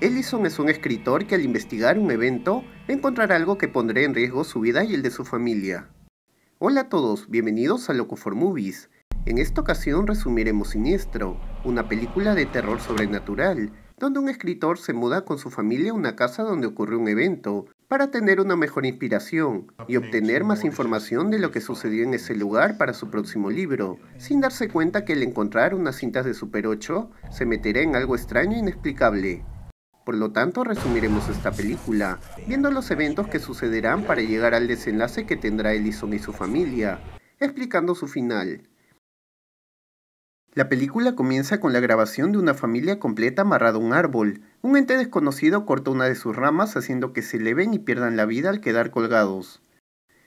Ellison es un escritor que al investigar un evento encontrará algo que pondrá en riesgo su vida y el de su familia. Hola a todos, bienvenidos a Loco for Movies. En esta ocasión resumiremos Siniestro, una película de terror sobrenatural, donde un escritor se muda con su familia a una casa donde ocurrió un evento, para tener una mejor inspiración y obtener más información de lo que sucedió en ese lugar para su próximo libro, sin darse cuenta que al encontrar unas cintas de Super 8 se meterá en algo extraño e inexplicable. Por lo tanto, resumiremos esta película, viendo los eventos que sucederán para llegar al desenlace que tendrá Ellison y su familia, explicando su final. La película comienza con la grabación de una familia completa amarrada a un árbol. Un ente desconocido corta una de sus ramas haciendo que se eleven y pierdan la vida al quedar colgados.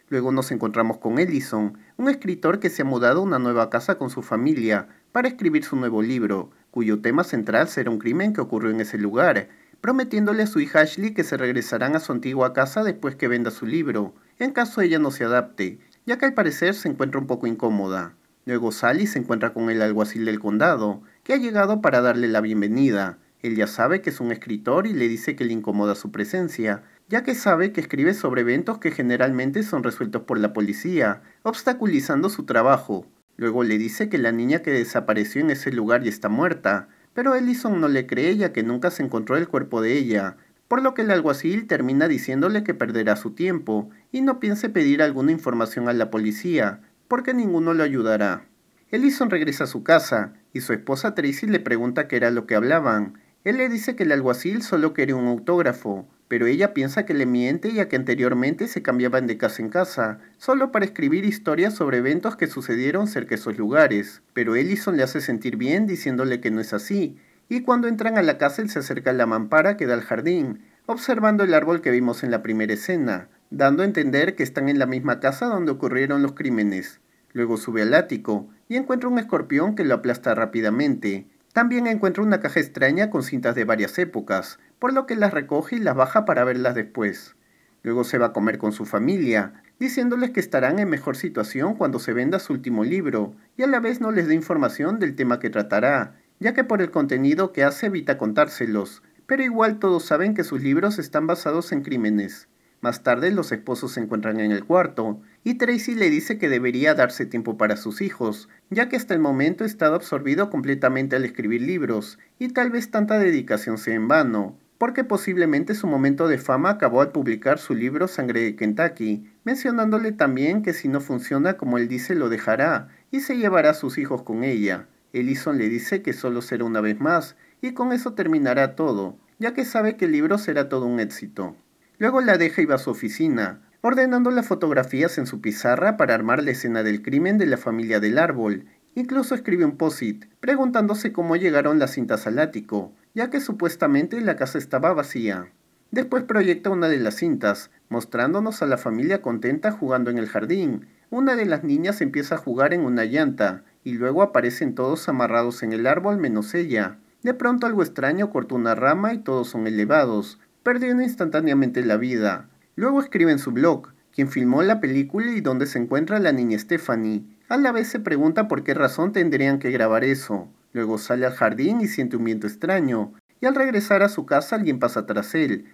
Luego nos encontramos con Ellison, un escritor que se ha mudado a una nueva casa con su familia para escribir su nuevo libro, cuyo tema central será un crimen que ocurrió en ese lugar, prometiéndole a su hija Ashley que se regresarán a su antigua casa después que venda su libro, en caso ella no se adapte, ya que al parecer se encuentra un poco incómoda. Luego Sally se encuentra con el alguacil del condado, que ha llegado para darle la bienvenida. Él ya sabe que es un escritor y le dice que le incomoda su presencia, ya que sabe que escribe sobre eventos que generalmente son resueltos por la policía, obstaculizando su trabajo. Luego le dice que la niña que desapareció en ese lugar ya está muerta, pero Ellison no le cree ya que nunca se encontró el cuerpo de ella, por lo que el alguacil termina diciéndole que perderá su tiempo y no piense pedir alguna información a la policía, porque ninguno lo ayudará. Ellison regresa a su casa y su esposa Tracy le pregunta qué era lo que hablaban. Él le dice que el alguacil solo quería un autógrafo, pero ella piensa que le miente y a que anteriormente se cambiaban de casa en casa, solo para escribir historias sobre eventos que sucedieron cerca de esos lugares. Pero Ellison le hace sentir bien diciéndole que no es así, y cuando entran a la casa él se acerca a la mampara que da al jardín, observando el árbol que vimos en la primera escena, dando a entender que están en la misma casa donde ocurrieron los crímenes. Luego sube al ático y encuentra un escorpión que lo aplasta rápidamente, también encuentra una caja extraña con cintas de varias épocas, por lo que las recoge y las baja para verlas después. Luego se va a comer con su familia, diciéndoles que estarán en mejor situación cuando se venda su último libro, y a la vez no les da información del tema que tratará, ya que por el contenido que hace evita contárselos, pero igual todos saben que sus libros están basados en crímenes, más tarde los esposos se encuentran en el cuarto y Tracy le dice que debería darse tiempo para sus hijos, ya que hasta el momento ha estado absorbido completamente al escribir libros y tal vez tanta dedicación sea en vano, porque posiblemente su momento de fama acabó al publicar su libro Sangre de Kentucky, mencionándole también que si no funciona como él dice lo dejará y se llevará a sus hijos con ella. Ellison le dice que solo será una vez más y con eso terminará todo, ya que sabe que el libro será todo un éxito. Luego la deja y va a su oficina, ordenando las fotografías en su pizarra para armar la escena del crimen de la familia del árbol. Incluso escribe un post-it, preguntándose cómo llegaron las cintas al ático, ya que supuestamente la casa estaba vacía. Después proyecta una de las cintas, mostrándonos a la familia contenta jugando en el jardín. Una de las niñas empieza a jugar en una llanta, y luego aparecen todos amarrados en el árbol menos ella. De pronto algo extraño corta una rama y todos son elevados, perdiendo instantáneamente la vida. Luego escribe en su blog, quien filmó la película y dónde se encuentra la niña Stephanie. A la vez se pregunta por qué razón tendrían que grabar eso. Luego sale al jardín y siente un viento extraño, y al regresar a su casa alguien pasa tras él.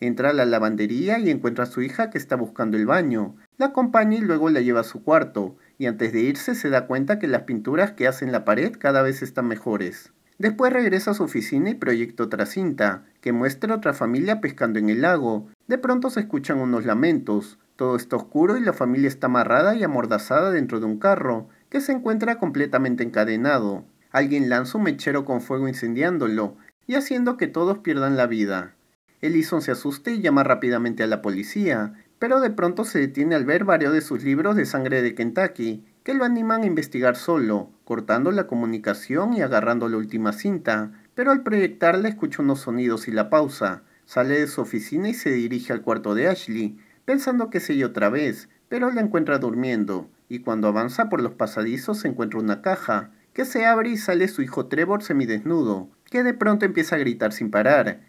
Entra a la lavandería y encuentra a su hija que está buscando el baño. La acompaña y luego la lleva a su cuarto, y antes de irse se da cuenta que las pinturas que hacen la pared cada vez están mejores. Después regresa a su oficina y proyecta otra cinta, que muestra a otra familia pescando en el lago. De pronto se escuchan unos lamentos. Todo está oscuro y la familia está amarrada y amordazada dentro de un carro, que se encuentra completamente encadenado. Alguien lanza un mechero con fuego incendiándolo y haciendo que todos pierdan la vida. Ellison se asusta y llama rápidamente a la policía, pero de pronto se detiene al ver varios de sus libros de sangre de Kentucky, que lo animan a investigar solo, cortando la comunicación y agarrando la última cinta, pero al proyectarla escucha unos sonidos y la pausa. Sale de su oficina y se dirige al cuarto de Ashley, pensando que se ella otra vez, pero la encuentra durmiendo, y cuando avanza por los pasadizos se encuentra una caja, que se abre y sale su hijo Trevor semidesnudo, que de pronto empieza a gritar sin parar.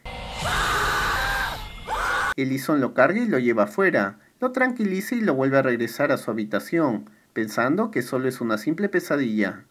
Ellison lo carga y lo lleva afuera, lo tranquiliza y lo vuelve a regresar a su habitación, pensando que solo es una simple pesadilla.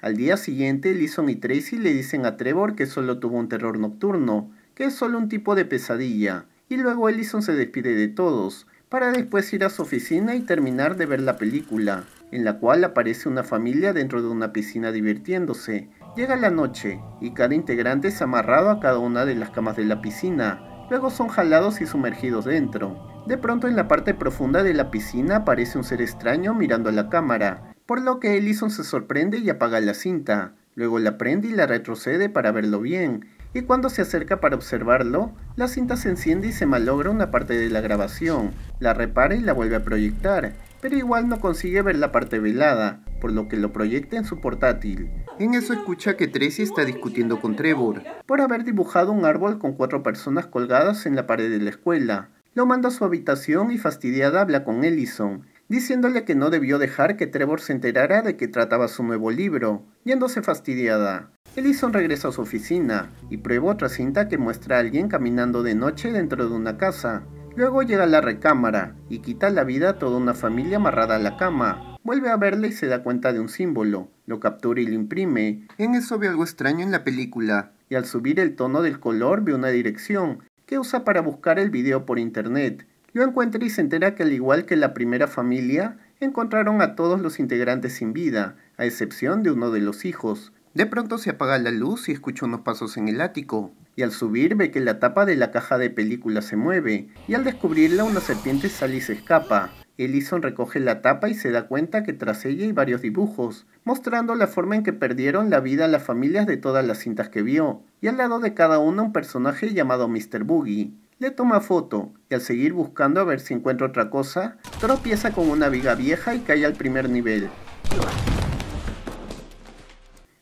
Al día siguiente, Lison y Tracy le dicen a Trevor que solo tuvo un terror nocturno, que es solo un tipo de pesadilla, y luego Ellison se despide de todos, para después ir a su oficina y terminar de ver la película, en la cual aparece una familia dentro de una piscina divirtiéndose. Llega la noche, y cada integrante es amarrado a cada una de las camas de la piscina, Luego son jalados y sumergidos dentro. De pronto en la parte profunda de la piscina aparece un ser extraño mirando a la cámara, por lo que Ellison se sorprende y apaga la cinta. Luego la prende y la retrocede para verlo bien, y cuando se acerca para observarlo, la cinta se enciende y se malogra una parte de la grabación, la repara y la vuelve a proyectar, pero igual no consigue ver la parte velada, por lo que lo proyecta en su portátil. En eso escucha que Tracy está discutiendo con Trevor por haber dibujado un árbol con cuatro personas colgadas en la pared de la escuela. Lo manda a su habitación y fastidiada habla con Ellison, diciéndole que no debió dejar que Trevor se enterara de que trataba su nuevo libro, yéndose fastidiada. Ellison regresa a su oficina y prueba otra cinta que muestra a alguien caminando de noche dentro de una casa. Luego llega a la recámara y quita la vida a toda una familia amarrada a la cama. Vuelve a verla y se da cuenta de un símbolo, lo captura y lo imprime. En eso ve algo extraño en la película, y al subir el tono del color ve una dirección, que usa para buscar el video por internet. Lo encuentra y se entera que al igual que la primera familia, encontraron a todos los integrantes sin vida, a excepción de uno de los hijos. De pronto se apaga la luz y escucha unos pasos en el ático, y al subir ve que la tapa de la caja de película se mueve, y al descubrirla una serpiente sale y se escapa. Ellison recoge la tapa y se da cuenta que tras ella hay varios dibujos, mostrando la forma en que perdieron la vida las familias de todas las cintas que vio, y al lado de cada uno un personaje llamado Mr. Boogie. Le toma foto, y al seguir buscando a ver si encuentra otra cosa, tropieza con una viga vieja y cae al primer nivel.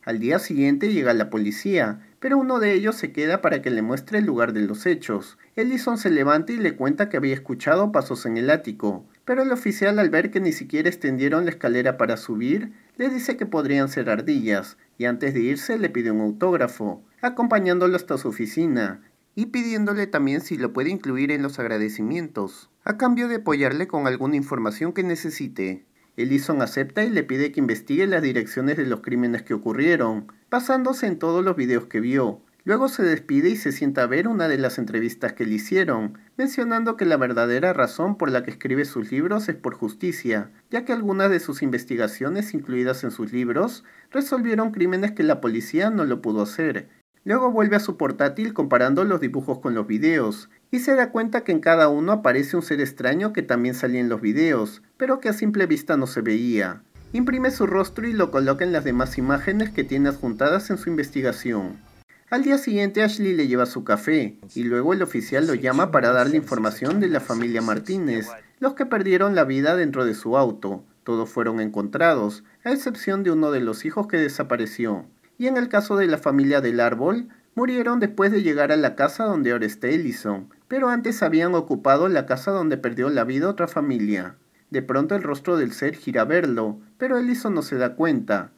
Al día siguiente llega la policía, pero uno de ellos se queda para que le muestre el lugar de los hechos. Ellison se levanta y le cuenta que había escuchado pasos en el ático, pero el oficial al ver que ni siquiera extendieron la escalera para subir, le dice que podrían ser ardillas, y antes de irse le pide un autógrafo, acompañándolo hasta su oficina, y pidiéndole también si lo puede incluir en los agradecimientos, a cambio de apoyarle con alguna información que necesite. Ellison acepta y le pide que investigue las direcciones de los crímenes que ocurrieron, basándose en todos los videos que vio, Luego se despide y se sienta a ver una de las entrevistas que le hicieron, mencionando que la verdadera razón por la que escribe sus libros es por justicia, ya que algunas de sus investigaciones incluidas en sus libros resolvieron crímenes que la policía no lo pudo hacer. Luego vuelve a su portátil comparando los dibujos con los videos, y se da cuenta que en cada uno aparece un ser extraño que también salía en los videos, pero que a simple vista no se veía. Imprime su rostro y lo coloca en las demás imágenes que tiene adjuntadas en su investigación. Al día siguiente Ashley le lleva su café y luego el oficial lo llama para darle información de la familia Martínez, los que perdieron la vida dentro de su auto. Todos fueron encontrados, a excepción de uno de los hijos que desapareció. Y en el caso de la familia del árbol, murieron después de llegar a la casa donde ahora está Ellison, pero antes habían ocupado la casa donde perdió la vida otra familia. De pronto el rostro del ser gira a verlo, pero Ellison no se da cuenta.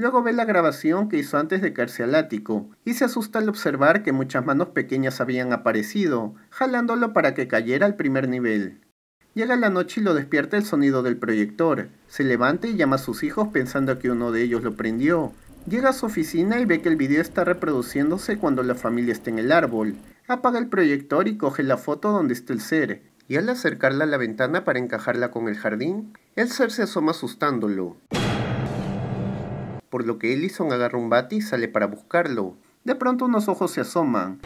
Luego ve la grabación que hizo antes de caerse al ático y se asusta al observar que muchas manos pequeñas habían aparecido, jalándolo para que cayera al primer nivel. Llega la noche y lo despierta el sonido del proyector. Se levanta y llama a sus hijos pensando que uno de ellos lo prendió. Llega a su oficina y ve que el video está reproduciéndose cuando la familia está en el árbol. Apaga el proyector y coge la foto donde está el ser. Y al acercarla a la ventana para encajarla con el jardín, el ser se asoma asustándolo por lo que Ellison agarra un bate y sale para buscarlo. De pronto unos ojos se asoman.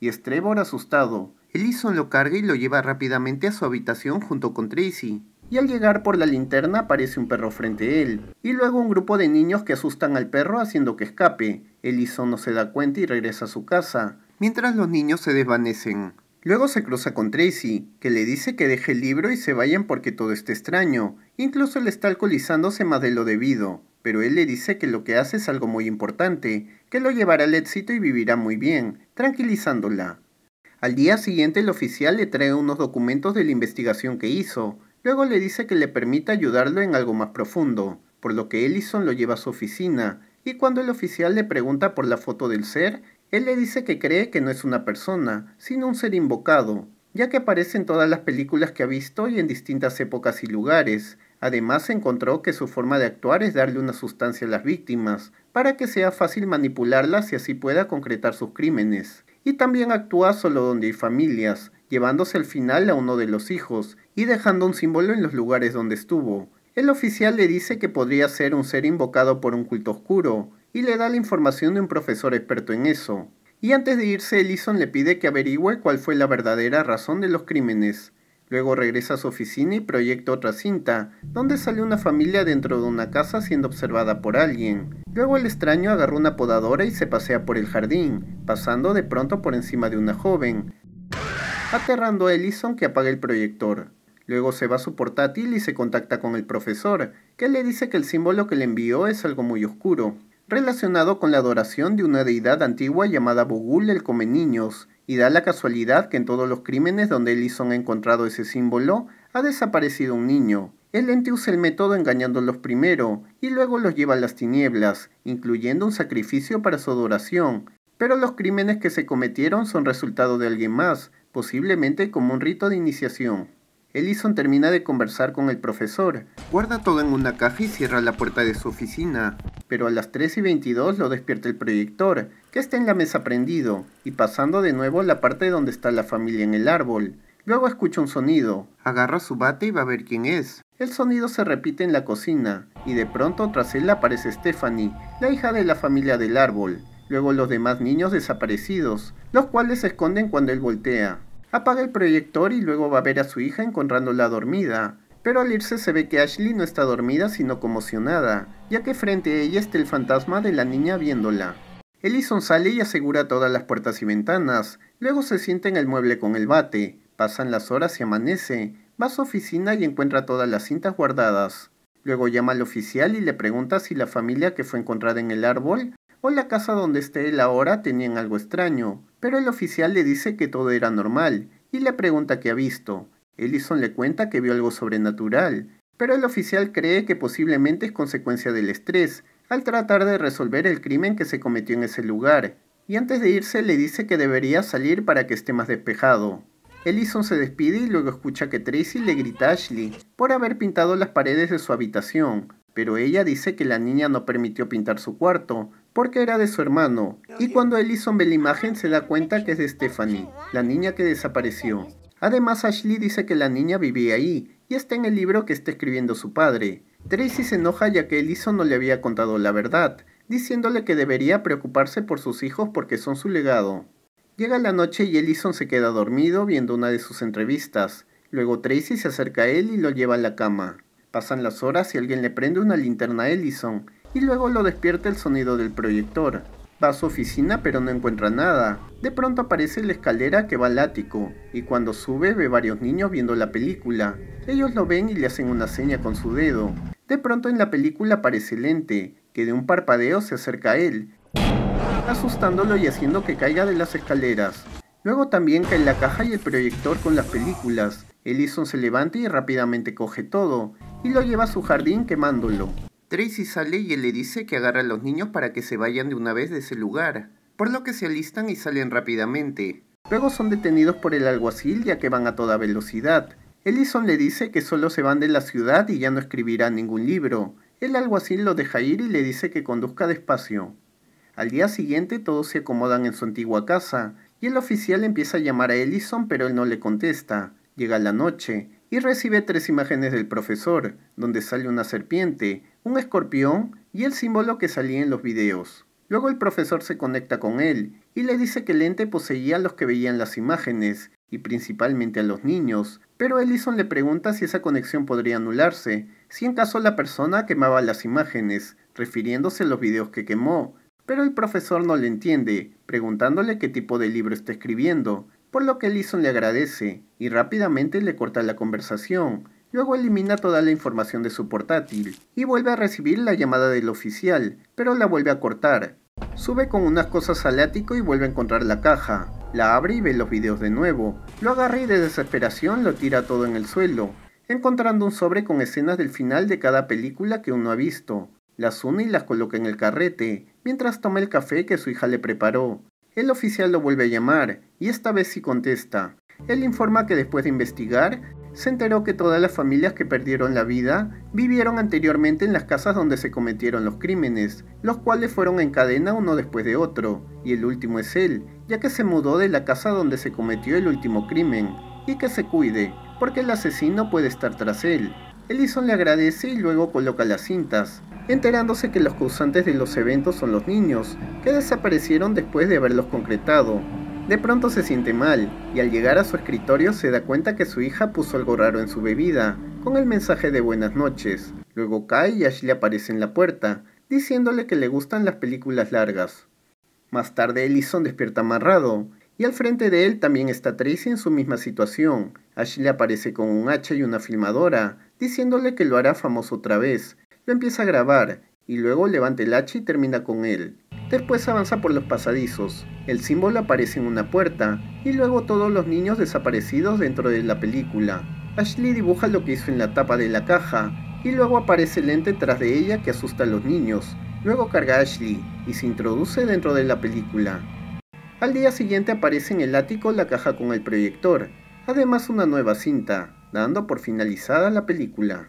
Y es asustado. Ellison lo carga y lo lleva rápidamente a su habitación junto con Tracy. Y al llegar por la linterna aparece un perro frente a él. Y luego un grupo de niños que asustan al perro haciendo que escape. Ellison no se da cuenta y regresa a su casa, mientras los niños se desvanecen. Luego se cruza con Tracy, que le dice que deje el libro y se vayan porque todo está extraño. Incluso le está alcoholizándose más de lo debido pero él le dice que lo que hace es algo muy importante, que lo llevará al éxito y vivirá muy bien, tranquilizándola. Al día siguiente el oficial le trae unos documentos de la investigación que hizo, luego le dice que le permita ayudarlo en algo más profundo, por lo que Ellison lo lleva a su oficina, y cuando el oficial le pregunta por la foto del ser, él le dice que cree que no es una persona, sino un ser invocado, ya que aparece en todas las películas que ha visto y en distintas épocas y lugares, Además, encontró que su forma de actuar es darle una sustancia a las víctimas, para que sea fácil manipularlas y así pueda concretar sus crímenes. Y también actúa solo donde hay familias, llevándose al final a uno de los hijos y dejando un símbolo en los lugares donde estuvo. El oficial le dice que podría ser un ser invocado por un culto oscuro, y le da la información de un profesor experto en eso. Y antes de irse, Ellison le pide que averigüe cuál fue la verdadera razón de los crímenes, Luego regresa a su oficina y proyecta otra cinta, donde sale una familia dentro de una casa siendo observada por alguien. Luego el extraño agarra una podadora y se pasea por el jardín, pasando de pronto por encima de una joven, aterrando a Ellison que apaga el proyector. Luego se va a su portátil y se contacta con el profesor, que le dice que el símbolo que le envió es algo muy oscuro, relacionado con la adoración de una deidad antigua llamada Bogul el Come Niños, y da la casualidad que en todos los crímenes donde Ellison ha encontrado ese símbolo, ha desaparecido un niño. El ente usa el método engañándolos primero y luego los lleva a las tinieblas, incluyendo un sacrificio para su adoración. Pero los crímenes que se cometieron son resultado de alguien más, posiblemente como un rito de iniciación. Ellison termina de conversar con el profesor, guarda todo en una caja y cierra la puerta de su oficina. Pero a las 3 y 22 lo despierta el proyector, que está en la mesa prendido, y pasando de nuevo la parte donde está la familia en el árbol. Luego escucha un sonido. Agarra su bate y va a ver quién es. El sonido se repite en la cocina, y de pronto tras él aparece Stephanie, la hija de la familia del árbol. Luego los demás niños desaparecidos, los cuales se esconden cuando él voltea. Apaga el proyector y luego va a ver a su hija encontrándola dormida. Pero al irse se ve que Ashley no está dormida sino conmocionada, ya que frente a ella está el fantasma de la niña viéndola. Ellison sale y asegura todas las puertas y ventanas. Luego se sienta en el mueble con el bate. Pasan las horas y amanece. Va a su oficina y encuentra todas las cintas guardadas. Luego llama al oficial y le pregunta si la familia que fue encontrada en el árbol o la casa donde esté él ahora tenían algo extraño, pero el oficial le dice que todo era normal y le pregunta qué ha visto. Ellison le cuenta que vio algo sobrenatural, pero el oficial cree que posiblemente es consecuencia del estrés, al tratar de resolver el crimen que se cometió en ese lugar, y antes de irse le dice que debería salir para que esté más despejado. Ellison se despide y luego escucha que Tracy le grita a Ashley por haber pintado las paredes de su habitación, pero ella dice que la niña no permitió pintar su cuarto porque era de su hermano, y cuando Ellison ve la imagen se da cuenta que es de Stephanie, la niña que desapareció. Además Ashley dice que la niña vivía ahí y está en el libro que está escribiendo su padre, Tracy se enoja ya que Ellison no le había contado la verdad, diciéndole que debería preocuparse por sus hijos porque son su legado. Llega la noche y Ellison se queda dormido viendo una de sus entrevistas. Luego Tracy se acerca a él y lo lleva a la cama. Pasan las horas y alguien le prende una linterna a Ellison, y luego lo despierta el sonido del proyector. Va a su oficina pero no encuentra nada. De pronto aparece la escalera que va al ático, y cuando sube ve varios niños viendo la película. Ellos lo ven y le hacen una seña con su dedo. De pronto en la película aparece el ente, que de un parpadeo se acerca a él, asustándolo y haciendo que caiga de las escaleras. Luego también cae la caja y el proyector con las películas. Ellison se levanta y rápidamente coge todo, y lo lleva a su jardín quemándolo. Tracy sale y él le dice que agarra a los niños para que se vayan de una vez de ese lugar, por lo que se alistan y salen rápidamente. Luego son detenidos por el alguacil ya que van a toda velocidad, Ellison le dice que solo se van de la ciudad y ya no escribirá ningún libro. Él algo así lo deja ir y le dice que conduzca despacio. Al día siguiente todos se acomodan en su antigua casa y el oficial empieza a llamar a Ellison pero él no le contesta. Llega la noche y recibe tres imágenes del profesor, donde sale una serpiente, un escorpión y el símbolo que salía en los videos. Luego el profesor se conecta con él y le dice que el ente poseía a los que veían las imágenes y principalmente a los niños, pero Ellison le pregunta si esa conexión podría anularse, si en caso la persona quemaba las imágenes, refiriéndose a los videos que quemó, pero el profesor no le entiende, preguntándole qué tipo de libro está escribiendo, por lo que Ellison le agradece y rápidamente le corta la conversación. Luego elimina toda la información de su portátil y vuelve a recibir la llamada del oficial, pero la vuelve a cortar. Sube con unas cosas al ático y vuelve a encontrar la caja, la abre y ve los videos de nuevo. Lo agarra y de desesperación lo tira todo en el suelo, encontrando un sobre con escenas del final de cada película que uno ha visto. Las une y las coloca en el carrete, mientras toma el café que su hija le preparó. El oficial lo vuelve a llamar, y esta vez sí contesta. Él informa que después de investigar, se enteró que todas las familias que perdieron la vida vivieron anteriormente en las casas donde se cometieron los crímenes, los cuales fueron en cadena uno después de otro, y el último es él, ya que se mudó de la casa donde se cometió el último crimen, y que se cuide, porque el asesino puede estar tras él. Ellison le agradece y luego coloca las cintas, enterándose que los causantes de los eventos son los niños, que desaparecieron después de haberlos concretado, de pronto se siente mal, y al llegar a su escritorio se da cuenta que su hija puso algo raro en su bebida, con el mensaje de buenas noches. Luego cae y Ashley aparece en la puerta, diciéndole que le gustan las películas largas. Más tarde Ellison despierta amarrado, y al frente de él también está Tracy en su misma situación. Ashley aparece con un hacha y una filmadora, diciéndole que lo hará famoso otra vez. Lo empieza a grabar, y luego levanta el hacha y termina con él. Después avanza por los pasadizos. El símbolo aparece en una puerta y luego todos los niños desaparecidos dentro de la película. Ashley dibuja lo que hizo en la tapa de la caja y luego aparece el ente tras de ella que asusta a los niños. Luego carga a Ashley y se introduce dentro de la película. Al día siguiente aparece en el ático la caja con el proyector, además una nueva cinta, dando por finalizada la película.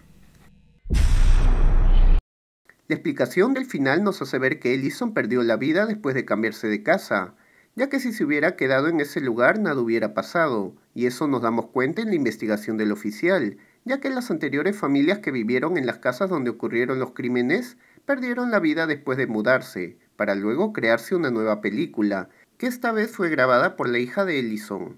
La explicación del final nos hace ver que Ellison perdió la vida después de cambiarse de casa, ya que si se hubiera quedado en ese lugar nada hubiera pasado, y eso nos damos cuenta en la investigación del oficial, ya que las anteriores familias que vivieron en las casas donde ocurrieron los crímenes perdieron la vida después de mudarse, para luego crearse una nueva película, que esta vez fue grabada por la hija de Ellison.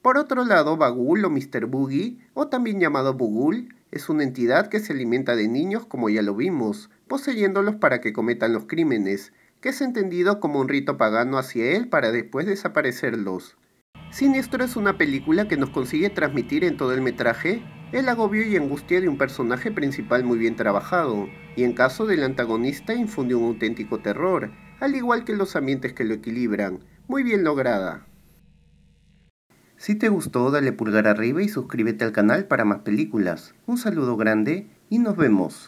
Por otro lado, Bagul o Mr. Boogie, o también llamado Bugul, es una entidad que se alimenta de niños como ya lo vimos, poseyéndolos para que cometan los crímenes, que es entendido como un rito pagano hacia él para después desaparecerlos. Siniestro es una película que nos consigue transmitir en todo el metraje el agobio y angustia de un personaje principal muy bien trabajado, y en caso del antagonista infunde un auténtico terror, al igual que los ambientes que lo equilibran, muy bien lograda. Si te gustó dale pulgar arriba y suscríbete al canal para más películas. Un saludo grande y nos vemos.